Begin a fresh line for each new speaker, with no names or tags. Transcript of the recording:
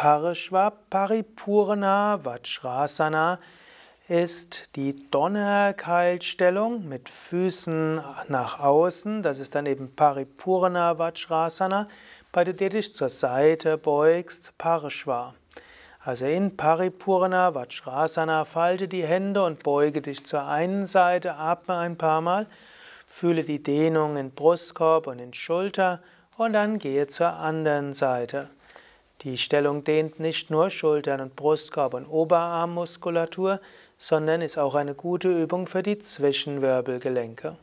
Parishva Paripurna Vajrasana ist die Donnerkeilstellung mit Füßen nach außen. Das ist dann eben Paripurna Vajrasana, bei der du dich zur Seite beugst, Parishva. Also in Paripurna Vajrasana falte die Hände und beuge dich zur einen Seite, atme ein paar Mal, fühle die Dehnung in Brustkorb und in Schulter und dann gehe zur anderen Seite. Die Stellung dehnt nicht nur Schultern und Brustkorb und Oberarmmuskulatur, sondern ist auch eine gute Übung für die Zwischenwirbelgelenke.